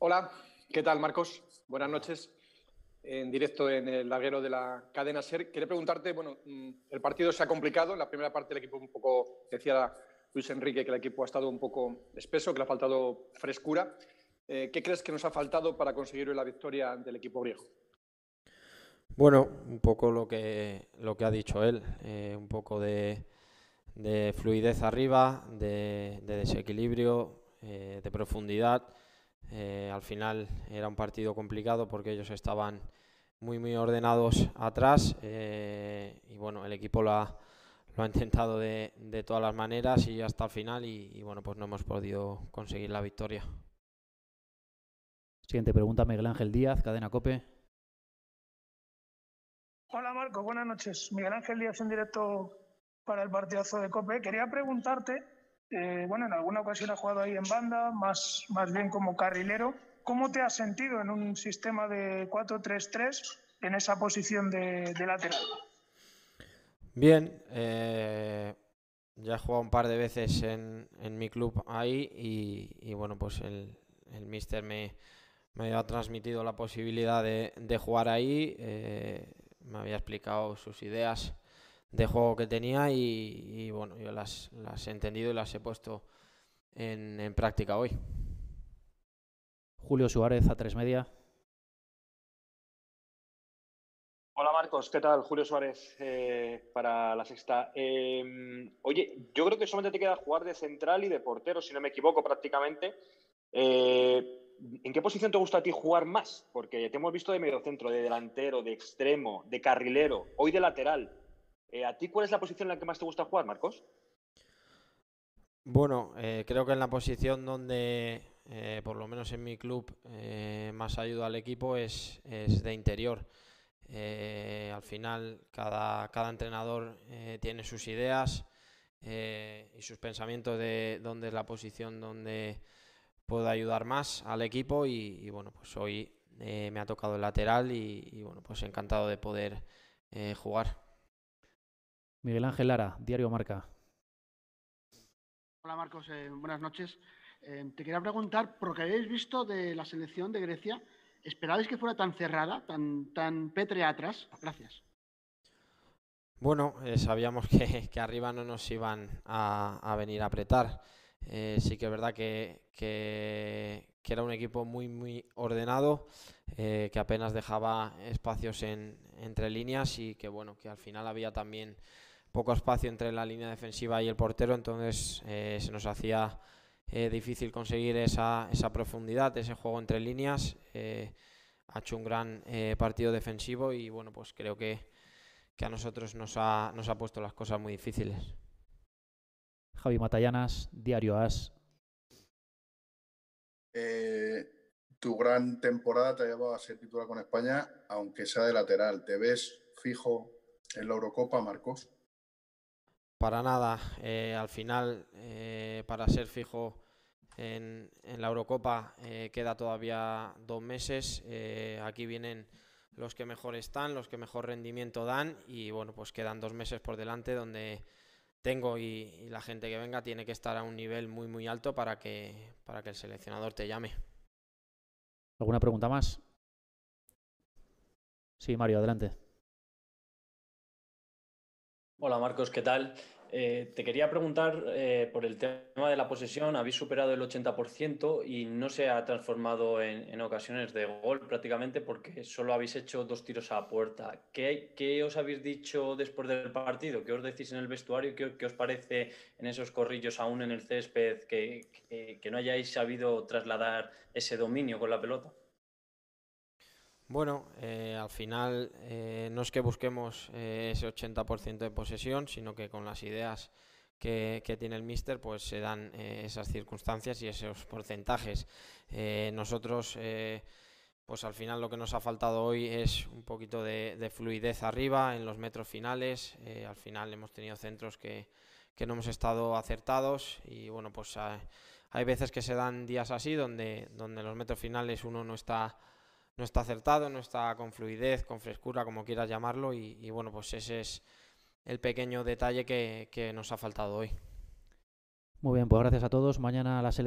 Hola, ¿qué tal Marcos? Buenas noches. En directo en el laguero de la cadena SER. Quería preguntarte, bueno, mm, el partido se ha complicado. En la primera parte el equipo un poco, decía Luis Enrique, que el equipo ha estado un poco espeso, que le ha faltado frescura. Eh, ¿Qué crees que nos ha faltado para conseguir la victoria del equipo griego? Bueno, un poco lo que, lo que ha dicho él, eh, un poco de, fluidez arriba, de, desequilibrio, eh, de profundidad. Eh, al final era un partido complicado porque ellos estaban muy muy ordenados atrás eh, y bueno, el equipo lo ha, lo ha intentado de, de, todas las maneras y hasta el final bueno, pues no hemos podido conseguir la victoria. Siguiente pregunta, Miguel Ángel Díaz, Cadena Cope. Hola Marco, buenas noches. Miguel Ángel Díaz en directo para el partidazo de Cope. Quería preguntarte eh, bueno, en alguna ocasión ha jugado ahí en banda, más, bien como carrilero. ¿Cómo te has sentido en un sistema de 4-3-3 en esa posición de, lateral? Bien, eh, ya he jugado un par de veces en, mi club ahí y, bueno, pues el, el míster me, me, había transmitido la posibilidad de, jugar ahí, eh, me había explicado sus ideas de juego que tenía y, bueno, yo las, he entendido y las he puesto en, práctica hoy. Julio Suárez a tres media. Hola Marcos, ¿qué tal? Julio Suárez eh, para la sexta. Em, oye, yo creo que solamente te queda jugar de central y de portero, si no me equivoco prácticamente. Eh, ¿En qué posición te gusta a ti jugar más? Porque te hemos visto de mediocentro, de delantero, de extremo, de carrilero, hoy de lateral. Eh, ¿A ti cuál es la posición en la que más te gusta jugar, Marcos? Bueno, eh, creo que en la posición donde, eh, por lo menos en mi club, más ayuda al equipo es, de interior. al final, cada, entrenador tiene sus ideas y sus pensamientos de dónde es la posición donde puedo ayudar más al equipo. Y, bueno, pues hoy me ha tocado el lateral y, y, bueno, pues encantado de poder jugar. Miguel Ángel Lara, Diario Marca. Hola Marcos, eh, buenas noches. Eh, te quería preguntar, por lo que habéis visto de la selección de Grecia, ¿esperabais que fuera tan cerrada, tan, tan pétrea atrás? Gracias. Bueno, eh, sabíamos que, arriba no nos iban a, venir a apretar. sí que es verdad que, era un equipo muy, muy ordenado, que apenas dejaba espacios entre líneas y que bueno, que al final había también poco espacio entre la línea defensiva y el portero, entonces eh, se nos hacía eh, difícil conseguir esa, esa, profundidad, ese juego entre líneas. Eh, ha hecho un gran partido defensivo y bueno, pues creo que, que a nosotros nos ha, nos ha puesto las cosas muy difíciles. Javi Matallanas, Diario As. tu gran temporada te ha llevado a ser titular con España, aunque sea de lateral. ¿Te ves fijo en la Eurocopa, Marcos? para nada. Eh, al final, eh, para ser fijo en, la Eurocopa, eh, queda todavía dos meses. aquí vienen los que mejor están, los que mejor rendimiento dan y bueno, pues quedan dos meses por delante donde tengo y, y la gente que venga tiene que estar a un nivel muy muy alto para que, para que el seleccionador te llame. ¿Alguna pregunta más? Sí, Mario, adelante. Hola Marcos, ¿qué tal? Eh, te quería preguntar eh, por el tema de la posesión. Habéis superado el 80% y no se ha transformado en, ocasiones de gol prácticamente porque solo habéis hecho dos tiros a la puerta. ¿Qué, os habéis dicho después del partido? ¿Qué os decís en el vestuario? ¿Qué, os parece en esos corrillos aún en el césped que no hayáis sabido trasladar ese dominio con la pelota? Bueno, eh, al final eh, no es que busquemos eh, ese 80% de posesión, sino que con las ideas que, tiene el míster, pues se dan esas circunstancias y esos porcentajes. nosotros, pues al final lo que nos ha faltado hoy es un poquito de, fluidez arriba en los metros finales. al final hemos tenido centros que, no hemos estado acertados y bueno, pues hay, veces que se dan días así donde, donde los metros finales uno no está no está acertado, no está con fluidez, con frescura, como quieras llamarlo, y, bueno, pues ese es el pequeño detalle que, nos ha faltado hoy. Muy bien, pues gracias a todos. Mañana la las